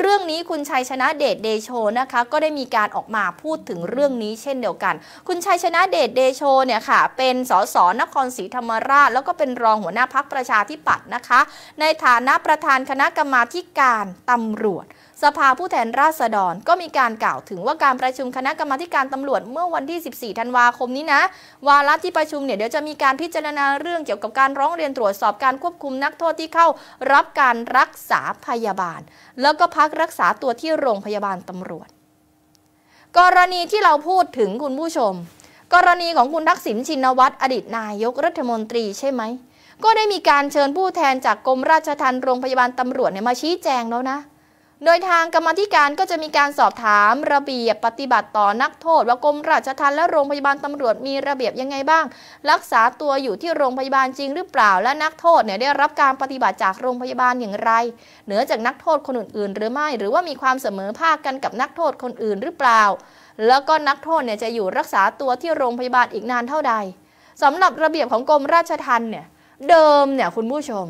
เรื่องนี้คุณชัยชนะเดชเดโชนะคะ ก็ได้มีการออกมาพูดถึงเรื่องนี้เช่นเดียวกัน คุณชัยชนะเดชเดโชเนี่ยค่ะ เป็นสสนครศรีธรรมราชแล้วก็เป็นรองหัวหน้าพักประชาธิปัตย์นะคะ ในฐานะประธานคณะกรรมาการตำรวจสภาผู้แทนราษฎรก็มีการกล่าวถึงว่าการประชุมคณะกรรมาการตำรวจเมื่อวันที่ 14 ธันวาคมนี้นะวาระที่ประชุมเนี่ยเดี๋ยวจะมีการพิจารณาเรื่องเกี่ยวกับการร้องเรียนตรวจสอบการควบคุมนักโทษที่เข้า รับการรักษาพยาบาล แล้วก็พักรักษาตัวที่โรงพยาบาลตำรวจ กรณีที่เราพูดถึงคุณผู้ชม กรณีของคุณทักษิณชินวัตรอดีตนายกรัฐมนตรีใช่ไหมก็ได้มีการเชิญผู้แทนจากกรมราชทัณฑ์โรงพยาบาลตำรวจเนี่ยมาชี้แจงแล้วนะโดยทางกรรมธิการก็จะมีการสอบถามระเบียบปฏิบัติต่อนักโทษว่ากรมราชทัณฑ์และโรงพยาบาลตำรวจมีระเบียบยังไงบ้าง รักษาตัวอยู่ที่โรงพยาบาลจริงหรือเปล่า และนักโทษเนี่ยได้รับการปฏิบัติจากโรงพยาบาลอย่างไรเหนือจากนักโทษคนอื่นๆหรือไม่หรือว่ามีความเสมอภาคกันกับนักโทษคนอื่นหรือเปล่า แล้วก็นักโทษเนี่ยจะอยู่รักษาตัวที่โรงพยาบาลอีก นานเท่าใดสำหรับระเบียบของกรมราชทัณฑ์เนี่ยเดิมเนี่ยคุณผู้ชม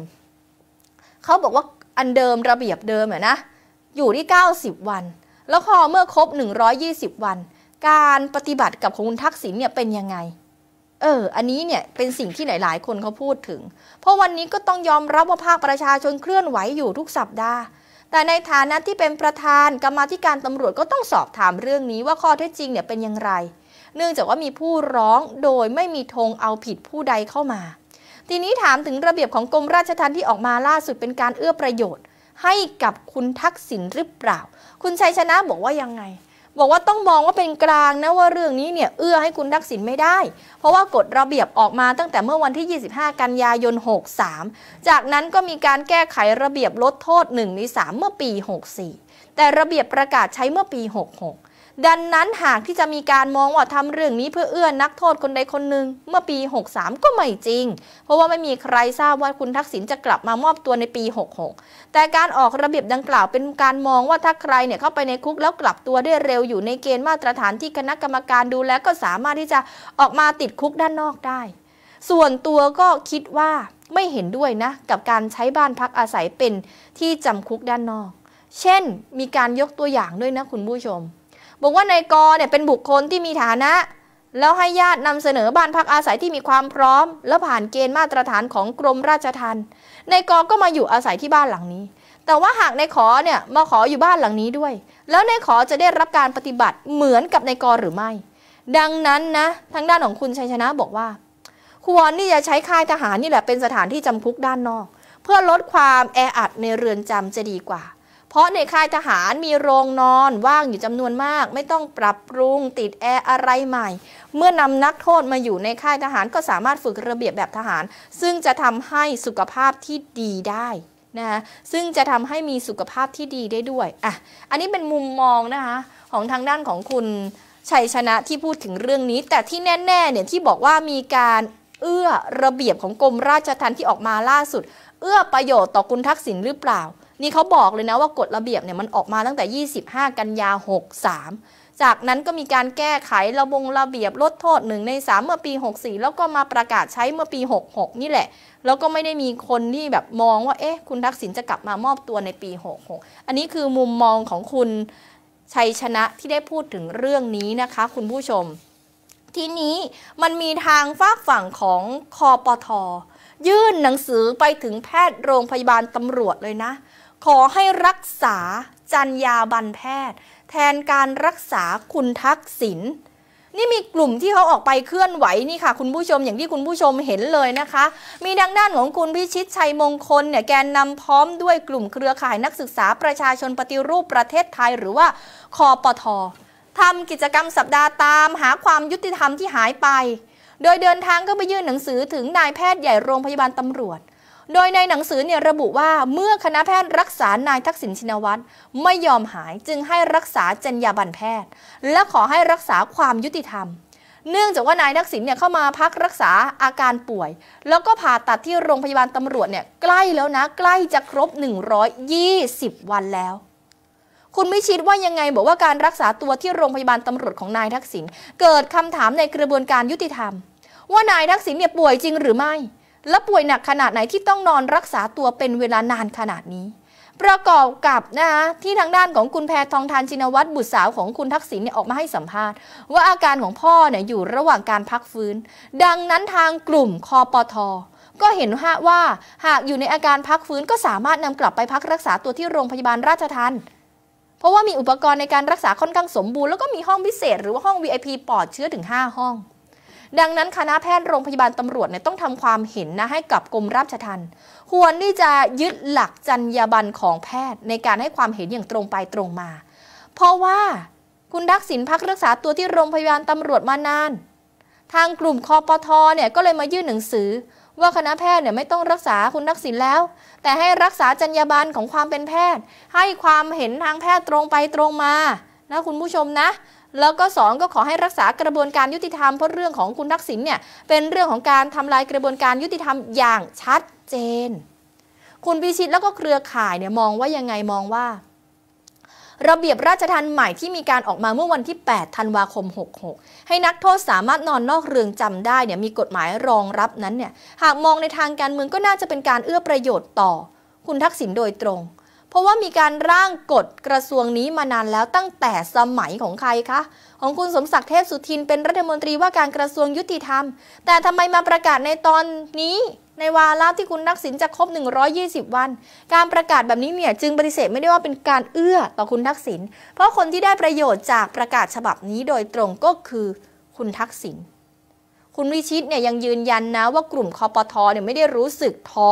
เขาบอกว่าอันเดิมระเบียบเดิมอนะอยู่ที่ 90 วัน แล้วพอเมื่อครบ 120 วัน การปฏิบัติกับของคุณทักษิณเนี่ยเป็นยังไงเอออันนี้เนี่ยเป็นสิ่งที่หลาย ๆ คนเขาพูดถึง เพราะวันนี้ก็ต้องยอมรับว่าภาคประชาชนเคลื่อนไหวอยู่ทุกสัปดาห์ แต่ในฐานะที่เป็นประธานกรรมธิการตำรวจก็ต้องสอบถามเรื่องนี้ว่าข้อเท็จจริงเนี่ยเป็นอย่างไร เนื่องจากว่ามีผู้ร้องโดยไม่มีธงเอาผิดผู้ใดเข้ามา ทีนี้ถามถึงระเบียบของกรมราชทัณฑ์ที่ออกมาล่าสุดเป็นการเอื้อประโยชน์ให้กับคุณทักษิณหรือเปล่า คุณชัยชนะบอกว่ายังไง บอกว่าต้องมองว่าเป็นกลางนะว่าเรื่องนี้เนี่ย เอื้อให้คุณทักษิณไม่ได้ เพราะว่ากฎระเบียบออกมาตั้งแต่เมื่อวันที่ 25 กันยายน 63 จากนั้นก็มีการแก้ไขระเบียบลดโทษ1ใน3เมื่อปี 64 แต่ระเบียบประกาศใช้เมื่อปี 66ดังนั้นหากที่จะมีการมองว่าทำเรื่องนี้เพื่อเอื้อนนักโทษคนใดคนหนึ่ง เมื่อปี63ก็ไม่จริง เพราะว่าไม่มีใครทราบว่าคุณทักษิณจะกลับมามอบตัวในปี66แต่การออกระเบียบดังกล่าวเป็นการมองว่าถ้าใครเนี่ยเข้าไปในคุกแล้วกลับตัวได้เร็วอยู่ในเกณฑ์มาตรฐานที่คณะกรรมการดูแลก็สามารถที่จะออกมาติดคุกด้านนอกได้ ส่วนตัวก็คิดว่าไม่เห็นด้วยนะกับการใช้บ้านพักอาศัยเป็นที่จำคุกด้านนอก เช่นมีการยกตัวอย่างด้วยนะคุณผู้ชมบอกว่านายกเนี่ยเป็นบุคคลที่มีฐานะ แล้วให้ญาตินำเสนอบ้านพักอาศัยที่มีความพร้อม และผ่านเกณฑ์มาตรฐานของกรมราชทัณฑ์นายกก็มาอยู่อาศัยที่บ้านหลังนี้ แต่ว่าหากนายขอเนี่ยมาขออยู่บ้านหลังนี้ด้วย แล้วนายขอจะได้รับการปฏิบัติเหมือนกับนายกหรือไม่ ดังนั้นนะทางด้านของคุณชัยชนะบอกว่าควรนี่จะใช้ค่ายทหารนี่แหละเป็นสถานที่จำคุกด้านนอก เพื่อลดความแออัดในเรือนจำจะดีกว่าเพราะในค่ายทหารมีโรงนอนว่างอยู่จำนวนมาก ไม่ต้องปรับปรุงติดแอร์อะไรใหม่ เมื่อนำนักโทษมาอยู่ในค่ายทหารก็สามารถฝึกระเบียบแบบทหาร ซึ่งจะทำให้สุขภาพที่ดีได้นะะซึ่งจะทำให้มีสุขภาพที่ดีได้ด้วยอ่ะอันนี้เป็นมุมมองนะคะของทางด้านของคุณ ชัยชนะที่พูดถึงเรื่องนี้ แต่ที่แน่ๆเนี่ยที่บอกว่ามีการเอื้อระเบียบของกรมราชทัณฑ์ที่ออกมาล่าสุด เอื้อประโยชน์ต่อคุณทักษิณหรือเปล่านี่เขาบอกเลยนะว่ากฎระเบียบเนี่ยมันออกมาตั้งแต่ 25 กันยา 63 จากนั้นก็มีการแก้ไขระบงระเบียบลดโทษหนึ่งใน 3 เมื่อปี 64 แล้วก็มาประกาศใช้เมื่อปี 66 นี่แหละ แล้วก็ไม่ได้มีคนที่แบบมองว่าเอ๊ะ คุณทักษิณจะกลับมามอบตัวในปี 66 อันนี้คือมุมมองของคุณชัยชนะที่ได้พูดถึงเรื่องนี้นะคะคุณผู้ชม ทีนี้มันมีทางฝากฝั่งของคอปทอยื่นหนังสือไปถึงแพทย์โรงพยาบาลตำรวจเลยนะขอให้รักษาจัญญาบันแพทย์ แทนการรักษาคุณทักษิณนี่มีกลุ่มที่เขาออกไปเคลื่อนไหว นี่ค่ะ คุณผู้ชมอย่างที่คุณผู้ชมเห็นเลยนะคะ มีดังด้านของคุณพิชิตชัยมงคลเนี่ยแกนนำพร้อมด้วยกลุ่มเครือข่ายนักศึกษาประชาชนปฏิรูปประเทศไทย หรือว่าคอปททำกิจกรรมสัปดาห์ตาม หาความยุติธรรมที่หายไป โดยเดินทางก็ไปยื่นหนังสือถึงนายแพทย์ใหญ่โรงพยาบาลตำรวจโดยในหนังสือเนี่ยระบุว่าเมื่อคณะแพทย์รักษานายทักษิณชินวัตรไม่ยอมหายจึงให้รักษาจรรยาบรรณแพทย์ และขอให้รักษาความยุติธรรม เนื่องจากว่านายทักษิณเนี่ยเข้ามาพักรักษาอาการป่วย แล้วก็ผ่าตัดที่โรงพยาบาลตำรวจเนี่ยใกล้แล้วนะ ใกล้จะครบ 120 วันแล้ว คุณไม่ชิดว่ายังไงบอกว่าการรักษาตัวที่โรงพยาบาลตำรวจของนายทักษิณเกิดคำถามในกระบวนการยุติธรรม ว่านายทักษิณเนี่ยป่วยจริงหรือไม่และป่วยหนักขนาดไหนที่ต้องนอนรักษาตัวเป็นเวลานานขนาดนี้ ประกอบกับนะคะที่ทางด้านของคุณแพทองทานชินวัตรบุตรสาวของคุณทักษิณเนี่ยออกมาให้สัมภาษณ์ ว่าอาการของพ่อเนี่ยอยู่ระหว่างการพักฟื้น ดังนั้นทางกลุ่มคอปท ก็เห็นว่าหากอยู่ในอาการพักฟื้นก็สามารถนำกลับไปพักรักษาตัวที่โรงพยาบาลราชทัน เพราะว่ามีอุปกรณ์ในการรักษาค่อนข้างสมบูรณ์แล้วก็มีห้องพิเศษหรือว่าห้อง VIP ปลอดเชื้อถึง 5 ห้องดังนั้นคณะแพทย์โรงพยาบาลตำรวจเนี่ยต้องทำความเห็นนะให้กับกรมราชทัณฑ์ควรที่จะยึดหลักจรรยาบรรณของแพทย์ในการให้ความเห็นอย่างตรงไปตรงมา เพราะว่าคุณดักษินพักรักษาตัวที่โรงพยาบาลตำรวจมานานทางกลุ่มคอปทอเนี่ยก็เลยมายื่นหนังสือว่าคณะแพทย์เนี่ยไม่ต้องรักษาคุณดักษินแล้ว แต่ให้รักษาจรรยาบรรณของความเป็นแพทย์ ให้ความเห็นทางแพทย์ตรงไปตรงมา นะคุณผู้ชมนะแล้วก็2ก็ขอให้รักษากระบวนการยุติธรรมเพราะเรื่องของคุณทักษิณเนี่ยเป็นเรื่องของการทำลายกระบวนการยุติธรรมอย่างชัดเจน คุณพิชิตแล้วก็เครือข่ายเนี่ยมองว่ายังไงมองว่า ระเบียบราชทันใหม่ที่มีการออกมาเมื่อวันที่ 8 ธันวาคม66ให้นักโทษสามารถนอนนอกเรือนจำได้เนี่ยมีกฎหมายรองรับนั้นเนี่ยหากมองในทางการเมืองก็น่าจะเป็นการเอื้อประโยชน์ต่อ คุณทักษิณโดยตรงเพราะว่ามีการร่างกฎกระทรวงนี้มานานแล้วตั้งแต่สมัยของใครคะของคุณสมศักดิ์เทพสุทิน เป็นรัฐมนตรีว่าการกระทรวงยุติธรรม แต่ทำไมมาประกาศในตอนนี้ ในวาระที่คุณทักษิณจะครบ 120 วัน การประกาศแบบนี้เนี่ยจึงปฏิเสธไม่ได้ว่าเป็นการเอื้อต่อคุณทักษิณเพราะคนที่ได้ประโยชน์จากประกาศฉบับนี้โดยตรงก็คือคุณทักษิณคุณวิชิตเนี่ยยังยืนยันนะว่ากลุ่มคอปทอเนี่ยไม่ได้รู้สึกท้อ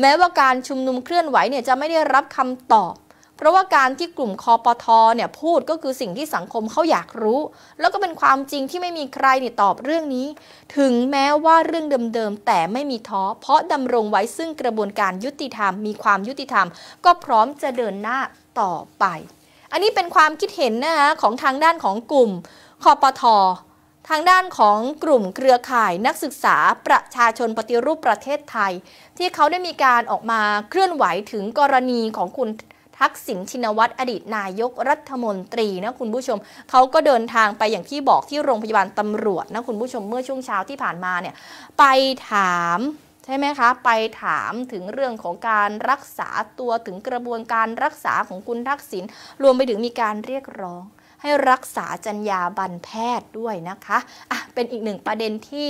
แม้ว่าการชุมนุมเคลื่อนไหวเนี่ยจะไม่ได้รับคำตอบ เพราะว่าการที่กลุ่มคอปทอเนี่ยพูดก็คือสิ่งที่สังคมเขาอยากรู้ แล้วก็เป็นความจริงที่ไม่มีใครเนี่ยตอบเรื่องนี้ ถึงแม้ว่าเรื่องเดิมๆแต่ไม่มีท้อเพราะดำรงไว้ซึ่งกระบวนการยุติธรรมมีความยุติธรรม ก็พร้อมจะเดินหน้าต่อไป อันนี้เป็นความคิดเห็นนะคะของทางด้านของกลุ่มคอปทอทางด้านของกลุ่มเครือข่ายนักศึกษาประชาชนปฏิรูปประเทศไทย ที่เขาได้มีการออกมาเคลื่อนไหวถึงกรณีของคุณทักษิณชินวัตรอดีตนายกรัฐมนตรีนะคุณผู้ชม เขาก็เดินทางไปอย่างที่บอกที่โรงพยาบาลตำรวจนะคุณผู้ชมเมื่อช่วงเช้าที่ผ่านมาเนี่ยไปถามใช่ไหมคะไปถามถึงเรื่องของการรักษาตัวถึงกระบวนการรักษาของคุณทักษิณรวมไปถึงมีการเรียกร้องให้รักษาจรรยาบรรแพทย์ด้วยนะคะอ่ะเป็นอีกหนึ่งประเด็นที่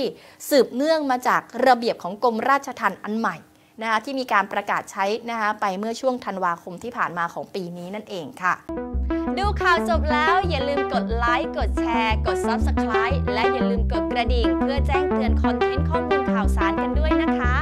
สืบเนื่องมาจากระเบียบของกรมราชทัณฑ์อันใหม่นะคะที่มีการประกาศใช้นะคะไปเมื่อช่วงธันวาคมที่ผ่านมาของปีนี้นั่นเองค่ะ ดูข่าวจบแล้วอย่าลืมกดไลค์ กดแชร์ กด Subscribe และอย่าลืมกดกระดิ่งเพื่อแจ้งเตือนคอนเทนต์ข้อมูลข่าวสารกันด้วยนะคะ